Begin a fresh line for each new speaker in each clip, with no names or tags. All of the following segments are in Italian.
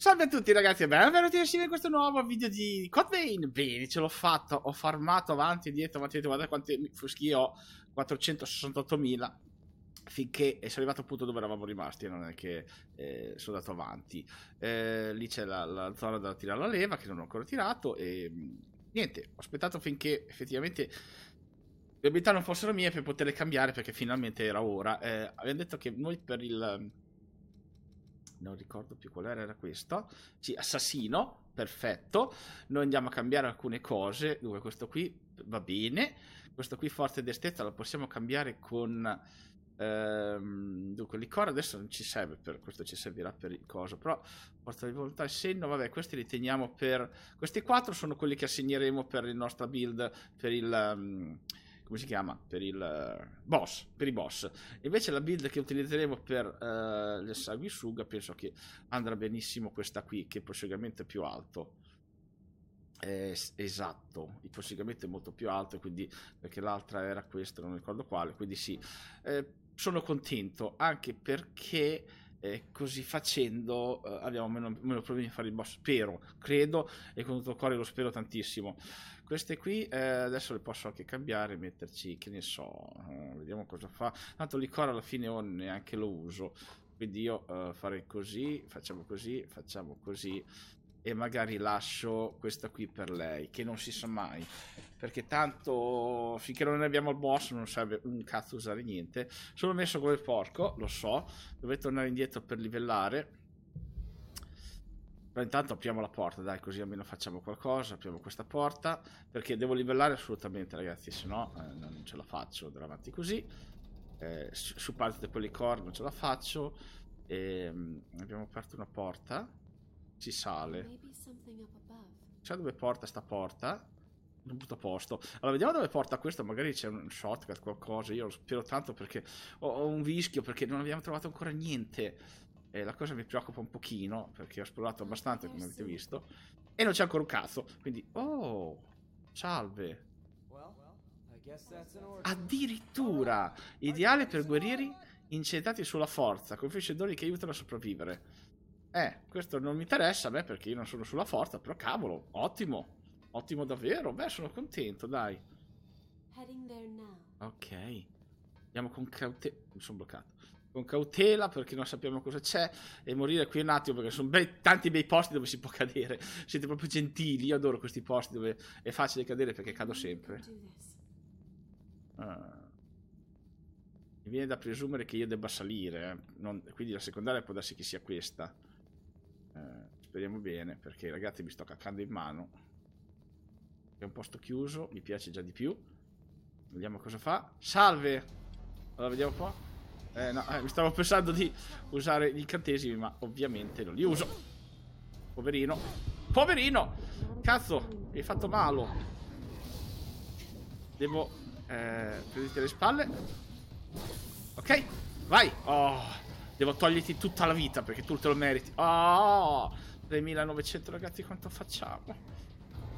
Salve a tutti ragazzi e benvenuti a in questo nuovo video di Codvein Bene, ce l'ho fatto, ho farmato avanti e dietro, avanti e dietro, guardate quante fuschi ho 468.000 Finché sono arrivato al punto dove eravamo rimasti non è che eh, sono andato avanti eh, Lì c'è la, la, zona da tirare la leva che non ho ancora tirato E mm, niente, ho aspettato finché effettivamente le abilità non fossero mie per poterle cambiare perché finalmente era ora eh, Abbiamo detto che noi per il non ricordo più qual era, era questo, sì, assassino, perfetto, noi andiamo a cambiare alcune cose, dunque questo qui va bene, questo qui forte e destrezza lo possiamo cambiare con... Ehm, dunque licor adesso non ci serve per questo ci servirà per il coso però forza di volontà e senno vabbè questi li teniamo per questi quattro sono quelli che assegneremo per il nostro build per il um, come si chiama? Per il eh, boss, per i boss. Invece la build che utilizzeremo per uh, eh, le sanguisuga penso che andrà benissimo questa qui, che il proseguimento più alto. Eh, esatto, il proseguimento è molto più alto, quindi perché l'altra era questa, non ricordo quale, quindi sì. Eh, sono contento anche perché e così facendo eh, abbiamo meno, meno, problemi a fare il boss, spero, credo, e con tutto il cuore lo spero tantissimo. Queste qui eh, adesso le posso anche cambiare, metterci, che ne so, eh, vediamo cosa fa. Tanto l'icora alla fine oh, neanche lo uso, quindi io uh, farei così, facciamo così, facciamo così e magari lascio questa qui per lei, che non si sa mai, perché tanto finché non abbiamo il boss non serve un cazzo usare niente. Sono messo come porco, lo so, dovrei tornare indietro per livellare. Però intanto apriamo la porta, dai, così almeno facciamo qualcosa, apriamo questa porta, perché devo livellare assolutamente ragazzi, se no eh, non ce la faccio andare avanti così. Eh, su parte di quelli core non ce la faccio. E, ehm, abbiamo aperto una porta si sale. C'è cioè, dove porta sta porta? Non butto a posto. Allora, vediamo dove porta questo. Magari c'è un shortcut, qualcosa. Io lo spero tanto perché ho, ho un vischio, perché non abbiamo trovato ancora niente. E la cosa mi preoccupa un pochino, perché ho esplorato abbastanza, come avete visto. E non c'è ancora un cazzo. Quindi, oh, salve. Addirittura! Ideale per guerrieri incentrati sulla forza, con fecendoni che aiutano a sopravvivere eh, questo non mi interessa a me perché io non sono sulla forza, però cavolo, ottimo, ottimo davvero, beh sono contento, dai. Ok, andiamo con cautela, mi sono bloccato, con cautela perché non sappiamo cosa c'è e morire qui un attimo perché sono bei, tanti bei posti dove si può cadere, siete proprio gentili, io adoro questi posti dove è facile cadere perché cado sempre. Ah. Mi viene da presumere che io debba salire, eh. non... quindi la secondaria può darsi che sia questa. Speriamo bene, perché ragazzi mi sto caccando in mano. È un posto chiuso, mi piace già di più. Vediamo cosa fa. Salve! Allora, vediamo un po'. Eh, no, eh, mi stavo pensando di usare gli incantesimi, ma ovviamente non li uso. Poverino. Poverino! Cazzo, mi hai fatto malo. Devo... Eh, prendete le spalle. Ok, vai! Oh, devo toglierti tutta la vita perché tu te lo meriti. Oh! 3900 ragazzi quanto facciamo?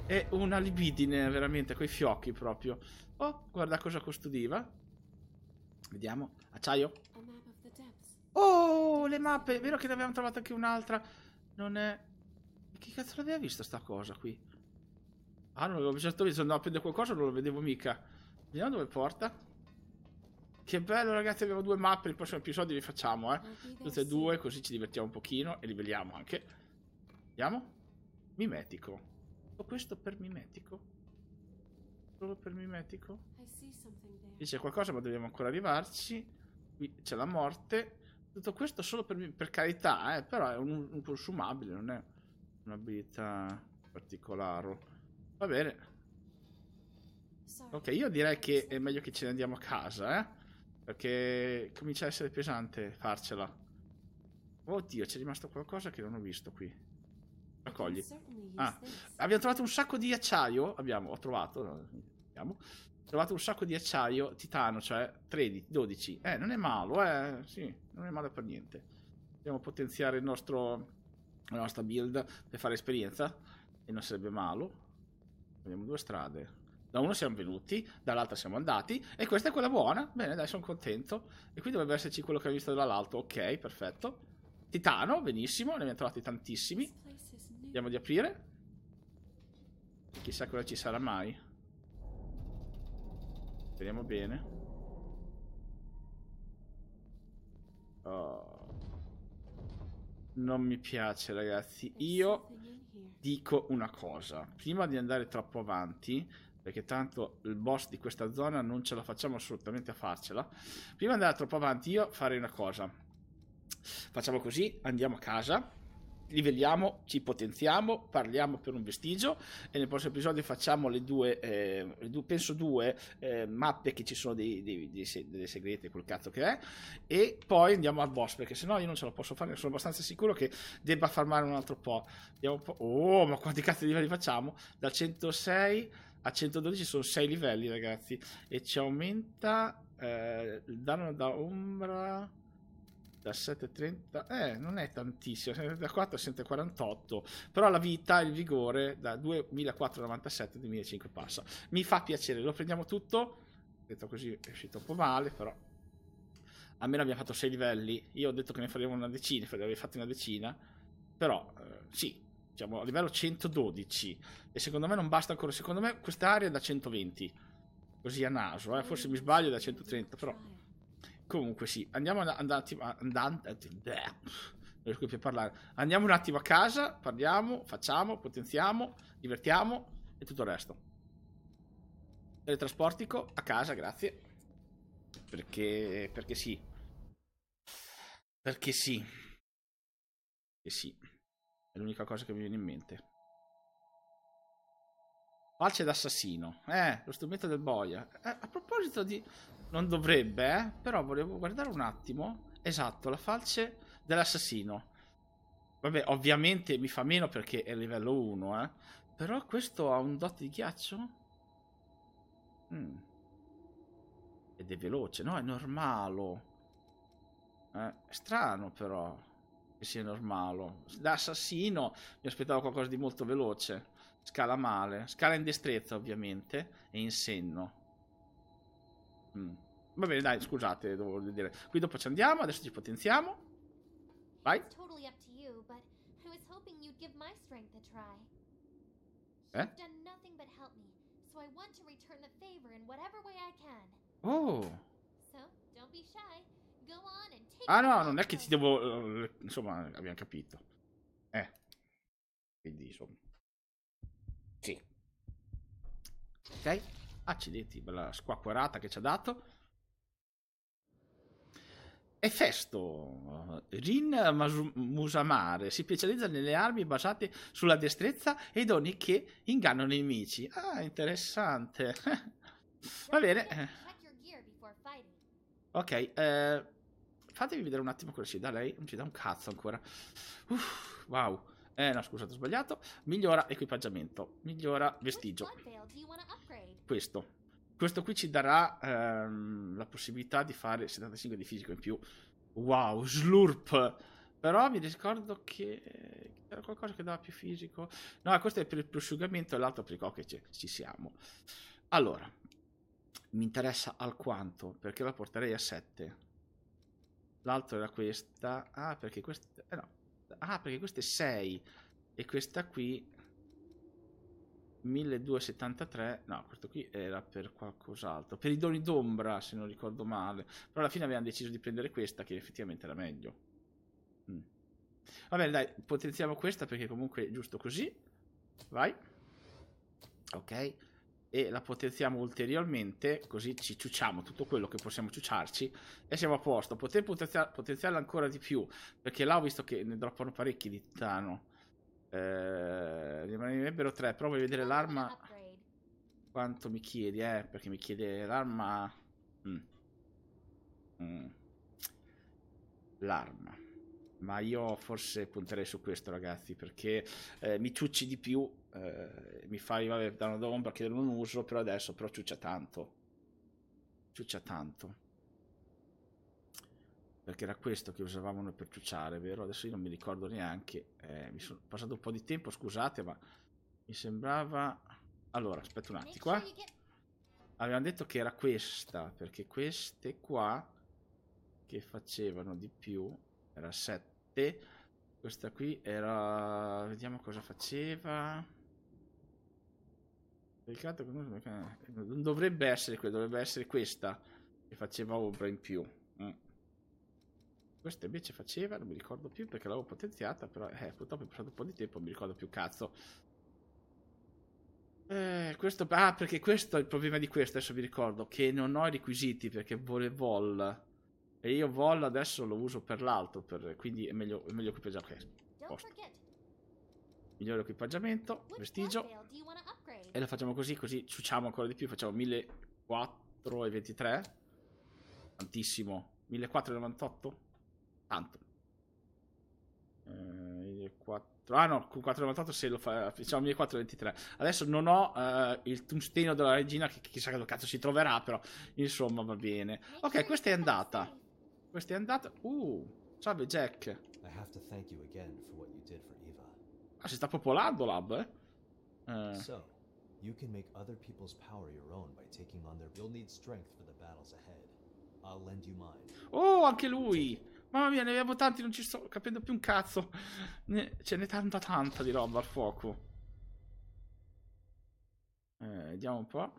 È una libidine veramente, coi fiocchi proprio. Oh, guarda cosa custodiva. Vediamo, acciaio. Oh, le mappe, è vero che ne abbiamo trovata anche un'altra. Non è... Chi cazzo l'aveva vista sta cosa qui? Ah, non l'avevo certo visto, andavo a prendere qualcosa, non lo vedevo mica. Vediamo dove porta. Che bello ragazzi, abbiamo due mappe, il prossimo episodio li facciamo, eh. Tutte e due, così ci divertiamo un pochino e li vediamo anche. Vediamo. Mimetico. Tutto questo per mimetico? Solo per mimetico? Qui c'è qualcosa ma dobbiamo ancora arrivarci. Qui c'è la morte. Tutto questo solo per, per carità, eh, però è un, un consumabile, non è un'abilità particolare. Va bene. Ok, io direi che è meglio che ce ne andiamo a casa, eh? Perché comincia a essere pesante farcela. Oddio, c'è rimasto qualcosa che non ho visto qui. Raccogli. Ah, abbiamo trovato un sacco di acciaio. Abbiamo, ho trovato. abbiamo trovato un sacco di acciaio titano, cioè 13, 12. Eh, non è male, eh. Sì, non è male per niente. Dobbiamo potenziare il nostro, la nostra build per fare esperienza. E non sarebbe male. Abbiamo due strade. Da una siamo venuti, dall'altra siamo andati. E questa è quella buona. Bene, dai, sono contento. E qui dovrebbe esserci quello che ho visto dall'alto. Ok, perfetto. Titano, benissimo, ne abbiamo trovati tantissimi. Andiamo di aprire. Chissà cosa ci sarà mai. Speriamo bene. Oh. Non mi piace, ragazzi. Io dico una cosa. Prima di andare troppo avanti, perché tanto il boss di questa zona non ce la facciamo assolutamente a farcela. Prima di andare troppo avanti, io farei una cosa. Facciamo così, andiamo a casa livelliamo, ci potenziamo, parliamo per un vestigio e nel prossimo episodio facciamo le due, eh, le due penso due eh, mappe che ci sono dei, dei, dei, dei segreti, quel cazzo che è, e poi andiamo al boss perché sennò io non ce la posso fare, sono abbastanza sicuro che debba farmare un altro po'. Un po'... Oh, ma quanti cazzo di livelli facciamo? Da 106 a 112 sono 6 livelli ragazzi e ci aumenta eh, il danno da ombra da 7,30 eh non è tantissimo 74 748 però la vita il vigore da 2497 2005 passa mi fa piacere lo prendiamo tutto detto così è uscito un po' male però almeno abbiamo fatto 6 livelli io ho detto che ne faremo una decina ne avevi fatti una decina però eh, sì diciamo a livello 112 e secondo me non basta ancora secondo me quest'area è da 120 così a naso eh. forse mi sbaglio da 130 però Comunque sì, andiamo and- and- and- and- Andiamo un attimo a casa, parliamo, facciamo, potenziamo, divertiamo e tutto il resto. Teletrasportico a casa, grazie. Perché, perché sì. Perché sì. Perché sì. È l'unica cosa che mi viene in mente. Falce d'assassino. Eh, lo strumento del boia. Eh, a proposito di, non dovrebbe, eh? però volevo guardare un attimo. Esatto, la falce dell'assassino. Vabbè, ovviamente mi fa meno perché è livello 1, eh. Però questo ha un dot di ghiaccio? Mm. Ed è veloce, no? È normale. Eh, strano però che sia normale. Da assassino mi aspettavo qualcosa di molto veloce. Scala male. Scala in destrezza ovviamente e in senno. Mm. Va bene, dai, scusate, devo dire. Qui dopo ci andiamo, adesso ci potenziamo. Vai. Eh? Oh. Ah no, non è che ti devo... Eh, insomma, abbiamo capito. Eh. Quindi, insomma. Sì. Ok. Accidenti, bella squacquerata che ci ha dato. Efesto Rin Musamare si specializza nelle armi basate sulla destrezza e doni che ingannano i nemici. Ah, interessante. Va bene. Ok, eh, fatevi vedere un attimo cosa ci dà lei. Non ci dà un cazzo ancora. Uff, wow. Eh, no, scusate, ho sbagliato. Migliora equipaggiamento, migliora vestigio. Questo. Questo qui ci darà ehm, la possibilità di fare 75 di fisico in più. Wow, slurp! Però mi ricordo che c'era qualcosa che dava più fisico. No, questo è per il prosciugamento e l'altro per i okay, cioè, ci siamo. Allora, mi interessa alquanto, perché la porterei a 7. L'altro era questa. Ah, perché questa... Eh no, Ah, perché questa è 6 e questa qui 1273. No, questo qui era per qualcos'altro. Per i doni d'ombra, se non ricordo male. Però alla fine abbiamo deciso di prendere questa che effettivamente era meglio. Mm. Va bene, dai, potenziamo questa perché comunque è giusto così. Vai. Ok e la potenziamo ulteriormente, così ci ciucciamo tutto quello che possiamo ciucciarci e siamo a posto. Poter potenziar- potenziarla ancora di più, perché là ho visto che ne droppano parecchi di titano. Eh, rimanerebbero tre, provo a vedere l'arma. Quanto mi chiedi, eh? Perché mi chiede l'arma. Mm. Mm. L'arma ma io forse punterei su questo ragazzi perché eh, mi ciucci di più, eh, mi fai vabbè una domanda che non uso, però adesso però ciuccia tanto, ciuccia tanto. Perché era questo che usavamo noi per ciucciare, vero? Adesso io non mi ricordo neanche, eh, mi sono passato un po' di tempo, scusate, ma mi sembrava... Allora, aspetta un attimo qua. Avevamo detto che era questa, perché queste qua che facevano di più era 7 questa qui era vediamo cosa faceva eh, non dovrebbe essere quella dovrebbe essere questa che faceva ombra in più eh. questa invece faceva non mi ricordo più perché l'avevo potenziata però eh, purtroppo è passato un po' di tempo non mi ricordo più cazzo eh, questo ah perché questo è il problema di questo adesso vi ricordo che non ho i requisiti perché volevo e io vol adesso lo uso per l'alto, per... quindi è meglio, è meglio equipaggiare. Ok, posto. Migliore equipaggiamento, prestigio. E la facciamo così, così ciucciamo ancora di più. Facciamo 1423. Tantissimo. 1498? Tanto. Eh, 4... Ah no, con 498 se lo fa... Facciamo 1423. Adesso non ho eh, il tungsteno della regina, che chissà che cazzo si troverà, però insomma va bene. Ok, questa è andata. Questo è andato. Uh, salve Jack. I have to thank you again for what you did for Eva. Ah, si sta popolando l'hub, eh? eh. So, you can make other people's power your own by taking on their. You'll need strength for the battles ahead. I'll lend you mine. Oh, anche lui! Mamma mia, ne abbiamo tanti, non ci sto capendo più un cazzo. Ne... Ce n'è tanta tanta di roba al fuoco. Eh, vediamo un po'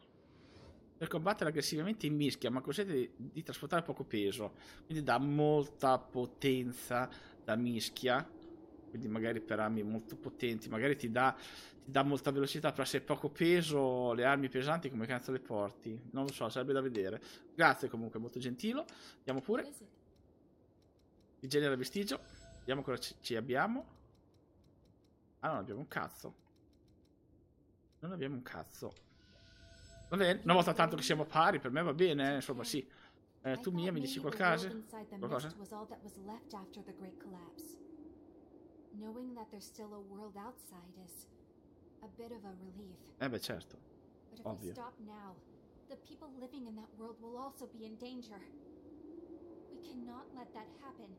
per combattere aggressivamente in mischia, ma consente di, di, trasportare poco peso, quindi dà molta potenza da mischia, quindi magari per armi molto potenti, magari ti dà, ti dà molta velocità, però se hai poco peso, le armi pesanti come cazzo le porti? Non lo so, sarebbe da vedere. Grazie comunque, molto gentilo. Andiamo pure. Il genere vestigio. Vediamo cosa ci, ci abbiamo. Ah, non abbiamo un cazzo. Non abbiamo un cazzo. Va bene, una volta tanto che siamo pari, per me va bene, eh, insomma sì. Eh, tu Mia mi dici qualcosa? Qualcosa? a bit of a relief. Eh beh, certo. Ovvio. stop now, the people living in that world will also be in danger. We cannot let that happen.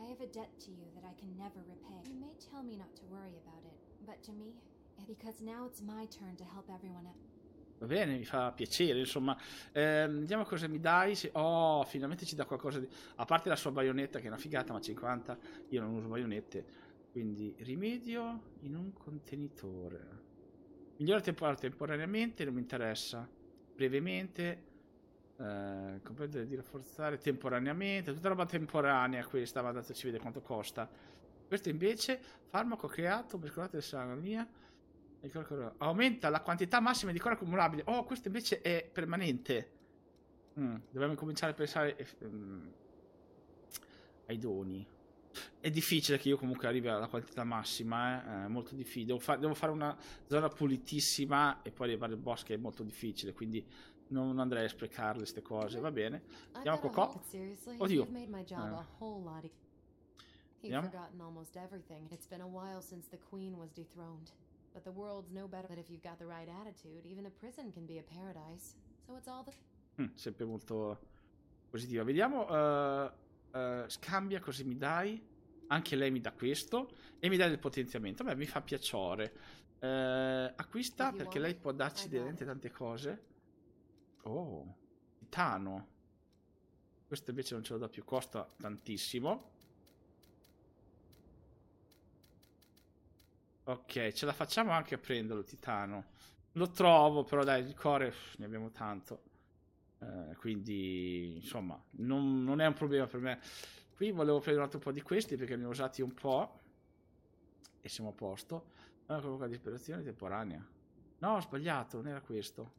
I have a debt to you that I can never repay. You may tell me not to worry about it, but to me, Va bene, mi fa piacere, insomma. Eh, vediamo cosa mi dai. Oh, finalmente ci dà qualcosa di... A parte la sua baionetta, che è una figata, ma 50. Io non uso baionette. Quindi, rimedio in un contenitore. Migliora tempo temporaneamente, non mi interessa. Brevemente. Eh, comprendere di rafforzare temporaneamente. Tutta roba temporanea questa, ma adesso ci vede quanto costa. Questo invece, farmaco creato mescolate curare la mia Aumenta la quantità massima di core accumulabile. Oh, questo invece è permanente. Mm, dobbiamo cominciare a pensare ehm, ai doni. È difficile che io comunque arrivi alla quantità massima, eh? è molto difficile. Devo, fa- devo, fare una zona pulitissima e poi arrivare al bosco è molto difficile, quindi non andrei a sprecarle queste cose. Va bene. Andiamo a Cocò. Oddio. Eh. Andiamo. But the world's no better that if you've got the right attitude, even a prison can be a paradise. So it's all the... Mm, sempre molto positiva. Vediamo, uh, uh, scambia così mi dai. Anche lei mi dà questo e mi dà del potenziamento. Beh, mi fa piacere. Uh, acquista perché lei può darci veramente tante cose. Oh, titano. Questo invece non ce lo dà più, costa tantissimo. Ok, ce la facciamo anche a prenderlo, Titano. Lo trovo, però dai, il core pff, ne abbiamo tanto. Eh, quindi, insomma, non, non, è un problema per me. Qui volevo prendere un altro po' di questi perché ne ho usati un po'. E siamo a posto. Allora, provoca disperazione temporanea. No, ho sbagliato, non era questo.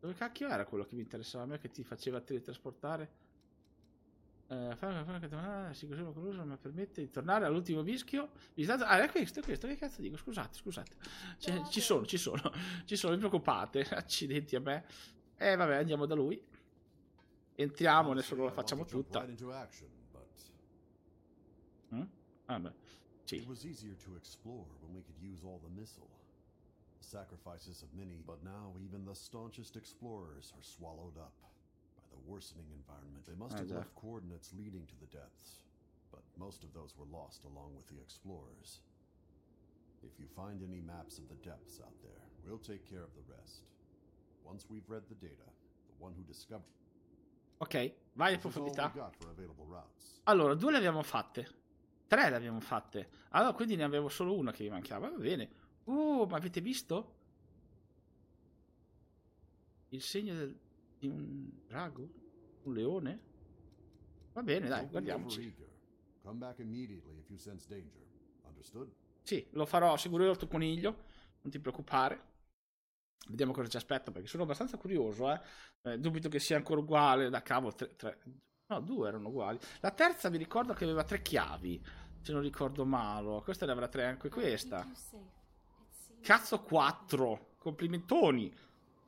Dove cacchio era quello che mi interessava a me che ti faceva teletrasportare? Eh, si così concluso mi permette di tornare all'ultimo mischio. visitato. Ah, è ecco questo, è questo, che cazzo dico? Scusate, scusate. C'è, ci sono, ci sono, ci sono, vi preoccupate. Accidenti a me. E eh, vabbè, andiamo da lui. Entriamo, adesso la facciamo tutta. Mm? Ah, beh. Sì. It was easier to explore when we could use all the missile. The sacrifices of many, but now even the staunchest explorers are swallowed up worsening environment, they must ah, have ah, left coordinates leading to the depths, but most of those were lost along with the explorers. If you find any maps of the depths out there, we'll take care of the rest. Once we've read the data, the one who discovered Ok, vai in profondità. Allora, due le abbiamo fatte. Tre le abbiamo fatte. Allora, quindi ne avevo solo una che mi mancava. Va bene. Oh, ma avete visto? Il segno del di un drago? Un leone? Va bene, dai, guardiamoci. Sì, lo farò sicuro il tuo coniglio, non ti preoccupare. Vediamo cosa ci aspetta, perché sono abbastanza curioso, eh. eh dubito che sia ancora uguale, da cavolo, tre, tre... No, due erano uguali. La terza vi ricordo che aveva tre chiavi, se non ricordo male. Questa ne avrà tre anche questa. Cazzo, quattro. Complimentoni.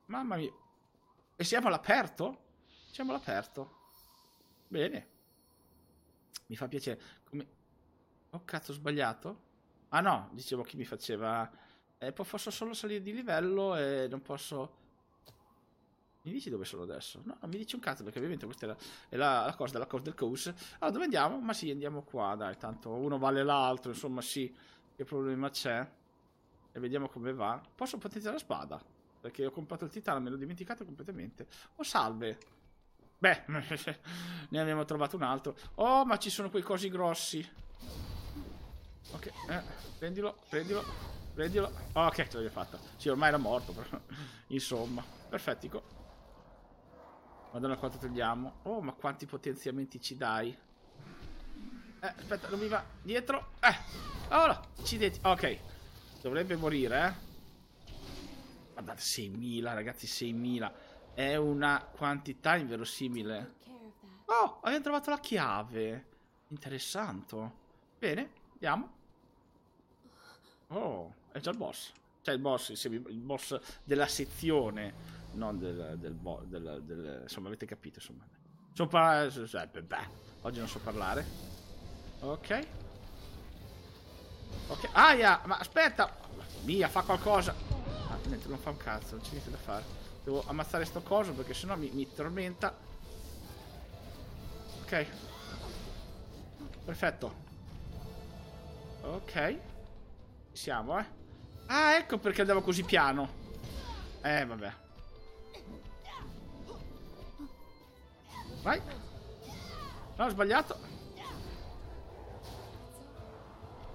Mamma mia. E siamo all'aperto? Siamo all'aperto. Bene. Mi fa piacere. Come... Oh cazzo, ho sbagliato? Ah no, dicevo che mi faceva... Eh, posso solo salire di livello e non posso... Mi dici dove sono adesso? No, non mi dici un cazzo perché ovviamente questa è la, è la, la cosa della Corte del Caus. Allora, ah, dove andiamo? Ma sì, andiamo qua, dai, tanto uno vale l'altro, insomma sì, che problema c'è? E vediamo come va. Posso potenziare la spada? perché ho comprato il titano, me l'ho dimenticato completamente. Oh, salve. Beh, ne abbiamo trovato un altro. Oh, ma ci sono quei cosi grossi. Ok, eh, prendilo, prendilo, prendilo. Oh, ok, ce l'abbiamo fatta. Sì, ormai era morto, però. Insomma, perfettico. Madonna quanto togliamo. Oh, ma quanti potenziamenti ci dai. Eh, aspetta, non mi va dietro. Eh, allora, accidenti. Ok, dovrebbe morire, eh. Guardate, 6.000 ragazzi, 6.000. È una quantità inverosimile. Oh, abbiamo trovato la chiave. Interessante. Bene, andiamo. Oh, è già il boss. Cioè il boss, il boss della sezione. Non del, del, bo- del, del Insomma, avete capito, insomma. Sono par- eh, beh, oggi non so parlare. Ok. Ok. Aia, ma aspetta. Mia, fa qualcosa niente, non fa un cazzo, non c'è niente da fare. Devo ammazzare sto coso perché sennò mi, mi tormenta. Ok. Perfetto. Ok. Siamo, eh. Ah, ecco perché andavo così piano. Eh, vabbè. Vai. No, ho sbagliato.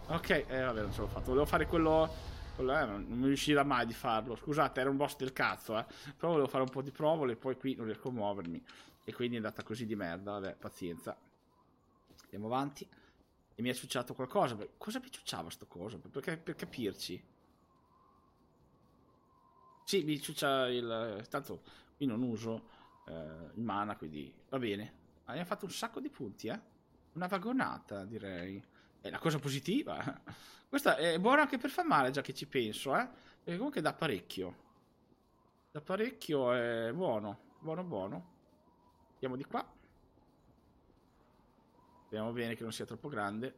Ok, eh, vabbè, non ce l'ho fatto. Volevo fare quello eh, non, non riuscirà mai di farlo. Scusate, era un boss del cazzo, eh. Però volevo fare un po' di provole e poi qui non riesco a muovermi. E quindi è andata così di merda, vabbè, pazienza. Andiamo avanti. E mi è ciucciato qualcosa. Cosa mi ciucciava sto coso? Perché, per capirci. Sì, mi ciuccia il... Tanto qui non uso eh, il mana, quindi va bene. Abbiamo fatto un sacco di punti, eh. Una vagonata, direi è la cosa positiva. Questa è buona anche per far male, già che ci penso, eh? Perché comunque da parecchio. Da parecchio è buono, buono, buono. Andiamo di qua. Vediamo bene che non sia troppo grande.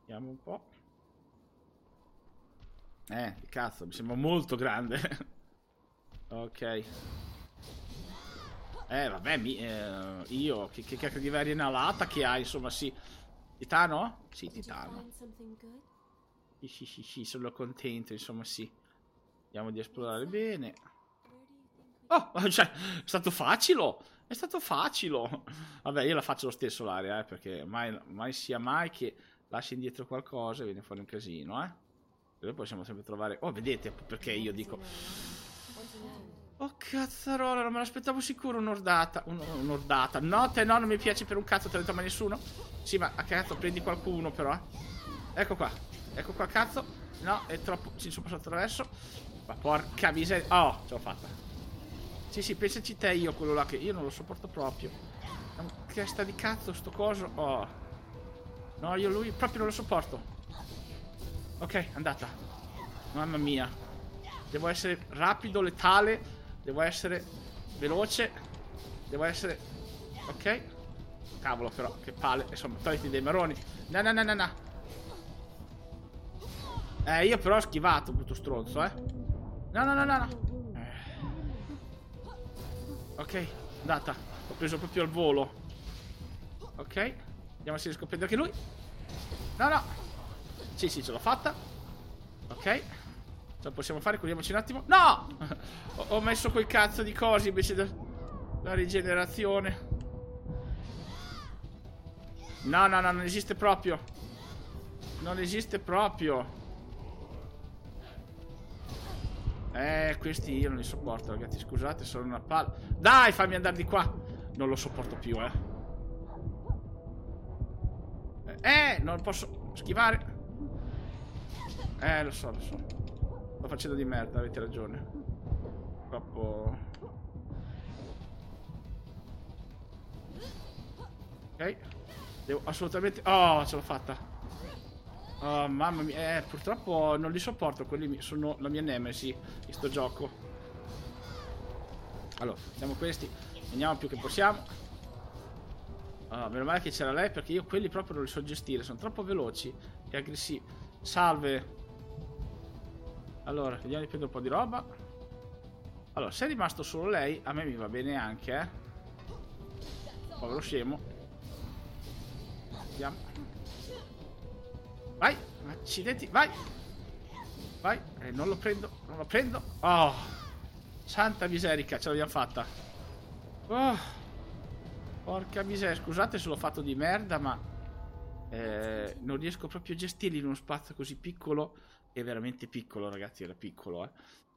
Vediamo un po'. Eh, cazzo, mi sembra molto grande. ok. Eh, vabbè, mi, eh, io, che, che cacchio di varia inalata che ha, insomma, sì. Titano? Sì, Titano. Sì, sì, sì, sì, sono contento, insomma, sì. Andiamo di esplorare bene. Oh, cioè, è stato facile! È stato facile! Vabbè, io la faccio lo stesso l'area, eh, perché mai, mai sia mai che lasci indietro qualcosa e viene fuori un casino, eh. E poi possiamo sempre trovare... Oh, vedete, perché io dico... Oh cazzarola, non me l'aspettavo sicuro un'ordata. Un, un'ordata. No, te no, non mi piace per un cazzo, te ne toma nessuno. Sì, ma a cazzo, prendi qualcuno però, eh. Ecco qua. Ecco qua, cazzo. No, è troppo. Ci sono passato attraverso. Ma porca miseria. Oh, ce l'ho fatta. Sì, sì, pensaci te io quello là che io non lo sopporto proprio. È un testa di cazzo sto coso. Oh. No, io lui proprio non lo sopporto. Ok, andata. Mamma mia. Devo essere rapido, letale Devo essere veloce. Devo essere... Ok. Cavolo però, che palle. Insomma, togliti dei maroni. No, no, no, no, no. Eh, io però ho schivato, brutto stronzo, eh. No, no, no, no, no. Eh. Ok, andata. Ho preso proprio al volo. Ok. Vediamo se riesco a prendere anche lui. No, no. Sì, sì, ce l'ho fatta. Ok. Ce cioè, la possiamo fare? Curiamoci un attimo. No! ho, messo quel cazzo di cose invece della rigenerazione. No, no, no, non esiste proprio. Non esiste proprio. Eh, questi io non li sopporto, ragazzi. Scusate, sono una palla. Dai, fammi andare di qua. Non lo sopporto più, eh. Eh, non posso schivare. Eh, lo so, lo so. Sto facendo di merda, avete ragione. Troppo... Ok. Devo assolutamente... Oh, ce l'ho fatta. Oh, mamma mia. Eh, purtroppo non li sopporto, quelli sono la mia nemesi in sto gioco. Allora, siamo questi. Andiamo più che possiamo. Oh, meno male che c'era lei perché io quelli proprio non li so gestire. Sono troppo veloci e aggressivi. Salve. Allora, vediamo di prendere un po' di roba. Allora, se è rimasto solo lei, a me mi va bene anche, eh. Povero scemo. Andiamo. Vai, accidenti, vai. Vai, eh, non lo prendo, non lo prendo. Oh, santa miserica, ce l'abbiamo fatta. Oh, porca miseria, scusate se l'ho fatto di merda, ma... Eh, non riesco proprio a gestirli in uno spazio così piccolo è veramente piccolo, ragazzi, era piccolo, eh.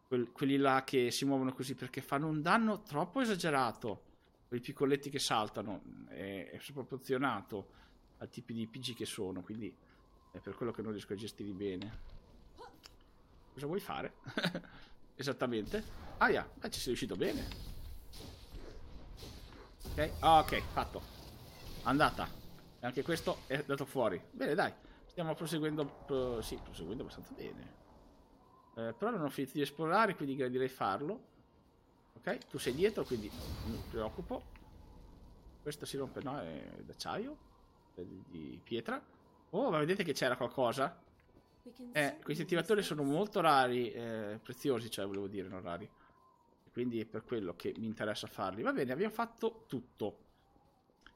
Que- quelli là che si muovono così perché fanno un danno troppo esagerato. Quei piccoletti che saltano è, è sproporzionato al tipo di PG che sono, quindi è per quello che non riesco a gestirli bene. Cosa vuoi fare? Esattamente. Ah, yeah, ah, ci sei riuscito bene. Ok, ah, ok, fatto. Andata. E anche questo è andato fuori. Bene, dai. Stiamo proseguendo, pro, sì, proseguendo abbastanza bene. Eh, però non ho finito di esplorare, quindi gradirei farlo. Ok, tu sei dietro, quindi non mi preoccupo. Questo si rompe, no? È d'acciaio, di pietra. Oh, ma vedete che c'era qualcosa? Eh, questi attivatori sono molto rari, eh, preziosi, cioè volevo dire, non rari. Quindi è per quello che mi interessa farli. Va bene, abbiamo fatto tutto.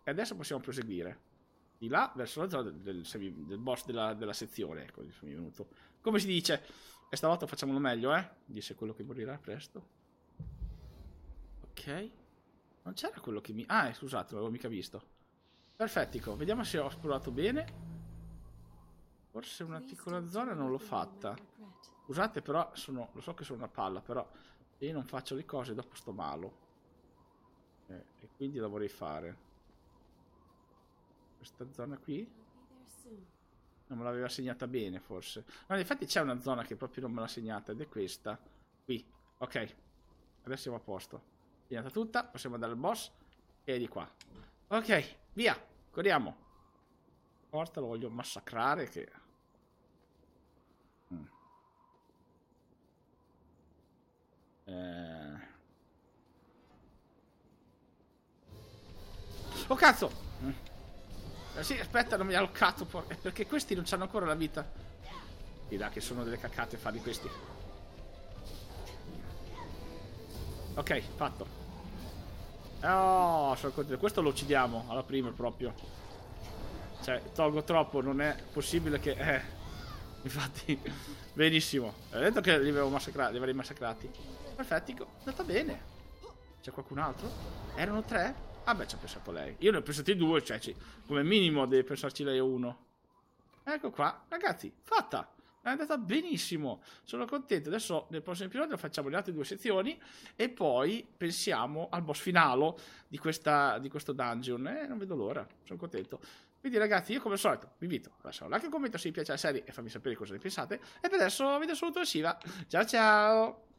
E adesso possiamo proseguire di là verso la zona del, del, del boss della, della sezione. Ecco, mi è venuto. Come si dice? E stavolta facciamolo meglio, eh? Dice quello che morirà presto. Ok. Non c'era quello che mi... Ah, eh, scusate, non l'avevo mica visto. Perfettico, vediamo se ho esplorato bene. Forse una piccola zona non l'ho fatta. Scusate, però, sono... lo so che sono una palla, però... Se io non faccio le cose, dopo sto malo. Eh, e quindi la vorrei fare. Questa zona qui? Non me l'aveva segnata bene, forse. No, infatti c'è una zona che proprio non me l'ha segnata, ed è questa. Qui. Ok. Adesso siamo a posto. Segnata tutta, possiamo andare al boss, e di qua. Ok, via. Corriamo. Porta, lo voglio massacrare, che... Mm. Eh... Oh cazzo! Eh, sì, aspetta, non mi ha loccato. Eh, perché questi non hanno ancora la vita. Di là che sono delle caccate farli questi. Ok, fatto. Oh, sono contento. Questo lo uccidiamo alla prima proprio. Cioè, tolgo troppo, non è possibile che... Eh. Infatti, benissimo. Ho detto che li, avevo massacrati, li avrei massacrati. Perfetto, è andata bene. C'è qualcun altro? Erano tre? Ah beh, ci ha pensato lei. Io ne ho pensati due, cioè come minimo deve pensarci lei uno. Ecco qua, ragazzi, fatta! È andata benissimo, sono contento. Adesso nel prossimo episodio facciamo le altre due sezioni e poi pensiamo al boss finale di, questa, di questo dungeon. Eh, non vedo l'ora, sono contento. Quindi ragazzi, io come al solito vi invito a lasciare un like e un commento se vi piace la serie e fammi sapere cosa ne pensate. E per adesso vi do saluto e Siva. Ciao ciao!